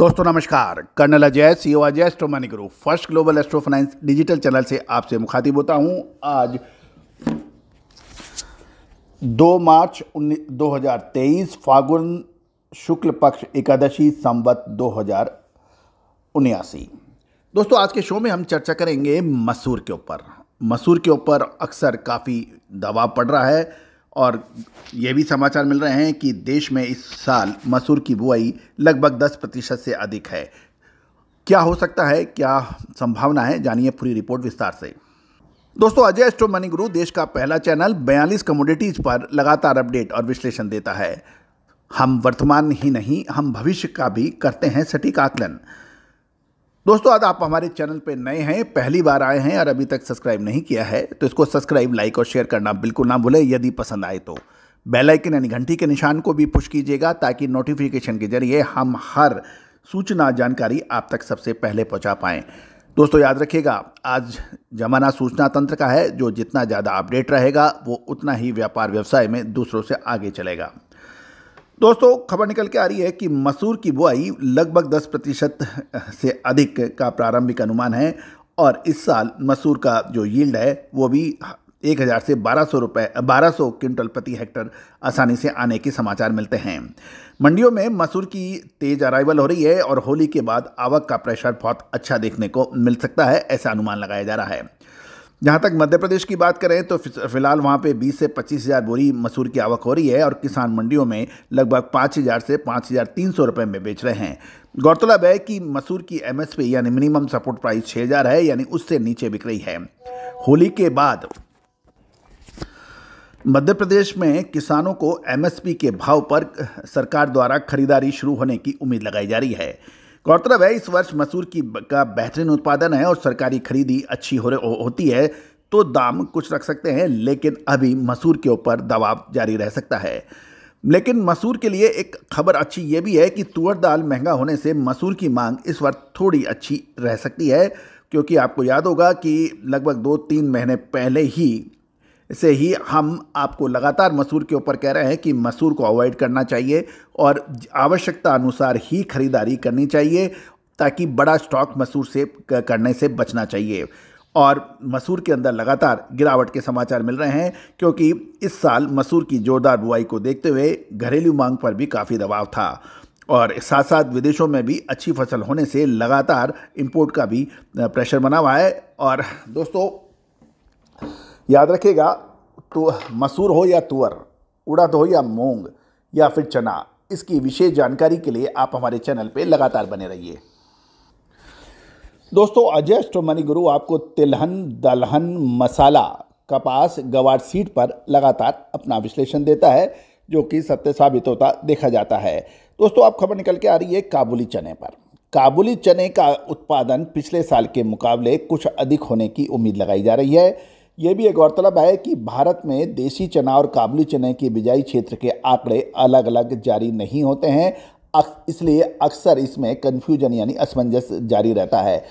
दोस्तों नमस्कार colonel Ajay C O Ajay astro money guru first global astro finance digital channel से आपसे मुखातिब होता हूं आज 2 मार्च 2023 फागुन शुक्ल पक्ष एकादशी संवत दो हजार उन्यासी दोस्तों आज के शो में हम चर्चा करेंगे मसूर के ऊपर मसूर के ऊपर अक्सर काफ़ी दबाव पड़ रहा है और ये भी समाचार मिल रहे हैं कि देश में इस साल मसूर की बुआई लगभग 10 प्रतिशत से अधिक है क्या हो सकता है क्या संभावना है जानिए पूरी रिपोर्ट विस्तार से दोस्तों अजय स्टो मनी गुरु देश का पहला चैनल बयालीस कमोडिटीज पर लगातार अपडेट और विश्लेषण देता है हम वर्तमान ही नहीं हम भविष्य का भी करते हैं सटीक आकलन दोस्तों आज आप हमारे चैनल पर नए हैं पहली बार आए हैं और अभी तक सब्सक्राइब नहीं किया है तो इसको सब्सक्राइब लाइक और शेयर करना बिल्कुल ना भूलें यदि पसंद आए तो बेल आइकन यानी घंटी के निशान को भी पुश कीजिएगा ताकि नोटिफिकेशन के जरिए हम हर सूचना जानकारी आप तक सबसे पहले पहुंचा पाएँ दोस्तों याद रखिएगा आज जमाना सूचना तंत्र का है जो जितना ज़्यादा अपडेट रहेगा वो उतना ही व्यापार व्यवसाय में दूसरों से आगे चलेगा दोस्तों खबर निकल के आ रही है कि मसूर की बुआई लगभग 10 प्रतिशत से अधिक का प्रारंभिक अनुमान है और इस साल मसूर का जो यील्ड है वो भी एक हज़ार से बारह सौ रुपये बारह सौ क्विंटल प्रति हेक्टर आसानी से आने के समाचार मिलते हैं मंडियों में मसूर की तेज़ अराइवल हो रही है और होली के बाद आवक का प्रेशर बहुत अच्छा देखने को मिल सकता है ऐसा अनुमान लगाया जा रहा है जहाँ तक मध्य प्रदेश की बात करें तो फिलहाल वहाँ पे 20 से पच्चीस हज़ार बोरी मसूर की आवक हो रही है और किसान मंडियों में लगभग 5000 हज़ार से 5300 हज़ार तीन सौ में बेच रहे हैं गौरतलब है कि मसूर की एमएसपी यानी मिनिमम सपोर्ट प्राइस 6000 हज़ार है यानी उससे नीचे बिक रही है होली के बाद मध्य प्रदेश में किसानों को एमएसपी के भाव पर सरकार द्वारा खरीदारी शुरू होने की उम्मीद लगाई जा रही है गौरतलब है इस वर्ष मसूर की का बेहतरीन उत्पादन है और सरकारी खरीदी अच्छी हो, हो होती है तो दाम कुछ रख सकते हैं लेकिन अभी मसूर के ऊपर दबाव जारी रह सकता है लेकिन मसूर के लिए एक खबर अच्छी ये भी है कि तुअर दाल महंगा होने से मसूर की मांग इस बार थोड़ी अच्छी रह सकती है क्योंकि आपको याद होगा कि लगभग दो तीन महीने पहले ही से ही हम आपको लगातार मसूर के ऊपर कह रहे हैं कि मसूर को अवॉइड करना चाहिए और आवश्यकता अनुसार ही खरीदारी करनी चाहिए ताकि बड़ा स्टॉक मसूर से करने से बचना चाहिए और मसूर के अंदर लगातार गिरावट के समाचार मिल रहे हैं क्योंकि इस साल मसूर की जोरदार बुआई को देखते हुए घरेलू मांग पर भी काफ़ी दबाव था और साथ साथ विदेशों में भी अच्छी फसल होने से लगातार इंपोर्ट का भी प्रेशर बना हुआ है और दोस्तों याद रखिएगा तो मसूर हो या तुअर उड़द तो हो या मूंग या फिर चना इसकी विशेष जानकारी के लिए आप हमारे चैनल पे लगातार बने रहिए दोस्तों अजय एस्ट्रोमनी गुरु आपको तिलहन दलहन मसाला कपास गवार सीट पर लगातार अपना विश्लेषण देता है जो कि सत्य साबित होता देखा जाता है दोस्तों आप खबर निकल के आ रही है काबुली चने पर काबुली चने का उत्पादन पिछले साल के मुकाबले कुछ अधिक होने की उम्मीद लगाई जा रही है यह भी एक गौरतलब है कि भारत में देसी चना और काबुली चने की बिजाई क्षेत्र के आंकड़े अलग अलग जारी नहीं होते हैं इसलिए अक्सर इसमें कन्फ्यूजन यानी असमंजस जारी रहता है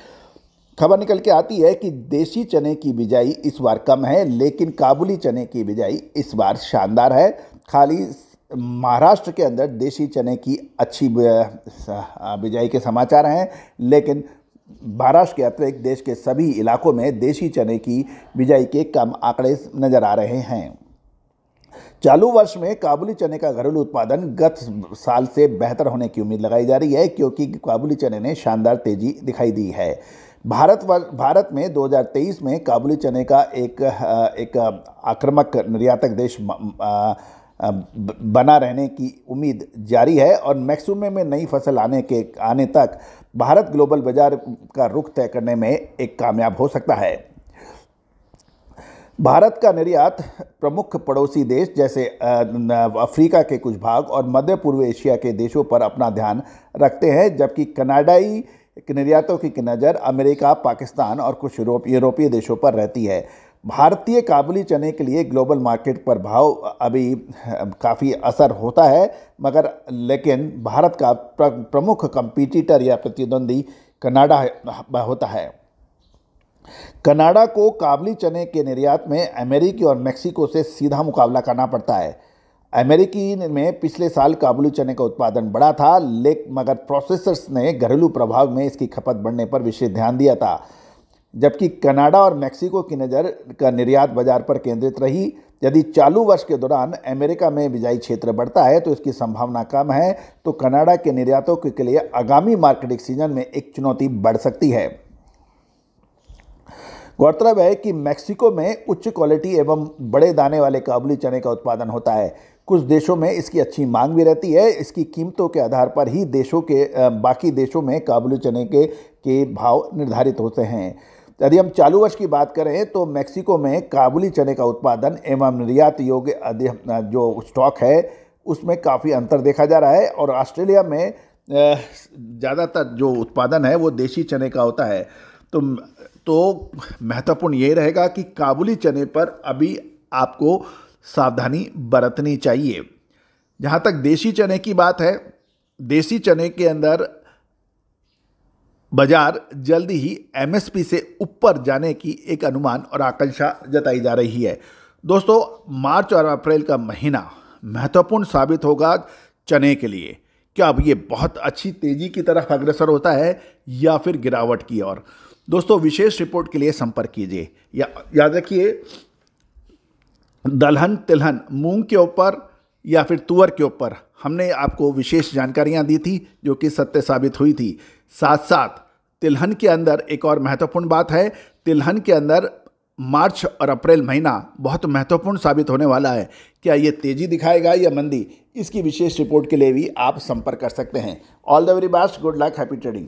खबर निकल के आती है कि देसी चने की बिजाई इस बार कम है लेकिन काबुली चने की बिजाई इस बार शानदार है खाली महाराष्ट्र के अंदर देसी चने की अच्छी बिजाई के समाचार हैं लेकिन महाराष्ट्र के अतिरिक्त देश के सभी इलाकों में देशी चने की बिजाई के कम आंकड़े नजर आ रहे हैं चालू वर्ष में काबुली चने का घरेलू उत्पादन गत साल से बेहतर होने की उम्मीद लगाई जा रही है क्योंकि काबुली चने ने शानदार तेजी दिखाई दी है भारत भारत में 2023 में काबुली चने का एक एक आक्रामक निर्यातक देश बना रहने की उम्मीद जारी है और मैक्सिमम में नई फसल आने के आने तक भारत ग्लोबल बाजार का रुख तय करने में एक कामयाब हो सकता है भारत का निर्यात प्रमुख पड़ोसी देश जैसे अफ्रीका के कुछ भाग और मध्य पूर्व एशिया के देशों पर अपना ध्यान रखते हैं जबकि कनाडाई निर्यातों की नज़र अमेरिका पाकिस्तान और कुछ यूरोपीय देशों पर रहती है भारतीय काबुली चने के लिए ग्लोबल मार्केट पर भाव अभी काफ़ी असर होता है मगर लेकिन भारत का प्रमुख कंपटीटर या प्रतिद्वंदी कनाडा होता है कनाडा को काबली चने के निर्यात में अमेरिकी और मेक्सिको से सीधा मुकाबला करना पड़ता है अमेरिकी में पिछले साल काबुली चने का उत्पादन बढ़ा था लेकिन मगर प्रोसेसर्स ने घरेलू प्रभाव में इसकी खपत बढ़ने पर विशेष ध्यान दिया था जबकि कनाडा और मैक्सिको की नज़र का निर्यात बाजार पर केंद्रित रही यदि चालू वर्ष के दौरान अमेरिका में बिजाई क्षेत्र बढ़ता है तो इसकी संभावना कम है तो कनाडा के निर्यातों के लिए आगामी मार्केटिंग सीजन में एक चुनौती बढ़ सकती है गौरतलब है कि मैक्सिको में उच्च क्वालिटी एवं बड़े दाने वाले काबुली चने का उत्पादन होता है कुछ देशों में इसकी अच्छी मांग भी रहती है इसकी कीमतों के आधार पर ही देशों के बाकी देशों में काबुली चने के के भाव निर्धारित होते हैं यदि हम चालू वर्ष की बात करें तो मैक्सिको में काबुली चने का उत्पादन एवं निर्यात योग्य जो स्टॉक है उसमें काफ़ी अंतर देखा जा रहा है और ऑस्ट्रेलिया में ज़्यादातर जो उत्पादन है वो देशी चने का होता है तो तो महत्वपूर्ण ये रहेगा कि काबुली चने पर अभी आपको सावधानी बरतनी चाहिए जहाँ तक देशी चने की बात है देसी चने के अंदर बाजार जल्द ही एमएसपी से ऊपर जाने की एक अनुमान और आकांक्षा जताई जा रही है दोस्तों मार्च और अप्रैल का महीना महत्वपूर्ण साबित होगा चने के लिए क्या अब ये बहुत अच्छी तेजी की तरफ अग्रसर होता है या फिर गिरावट की ओर दोस्तों विशेष रिपोर्ट के लिए संपर्क कीजिए या याद रखिए दलहन तिलहन मूंग के ऊपर या फिर तुअर के ऊपर हमने आपको विशेष जानकारियां दी थी जो कि सत्य साबित हुई थी साथ साथ तिलहन के अंदर एक और महत्वपूर्ण बात है तिलहन के अंदर मार्च और अप्रैल महीना बहुत महत्वपूर्ण साबित होने वाला है क्या ये तेज़ी दिखाएगा या मंदी इसकी विशेष रिपोर्ट के लिए भी आप संपर्क कर सकते हैं all the very best good luck happy trading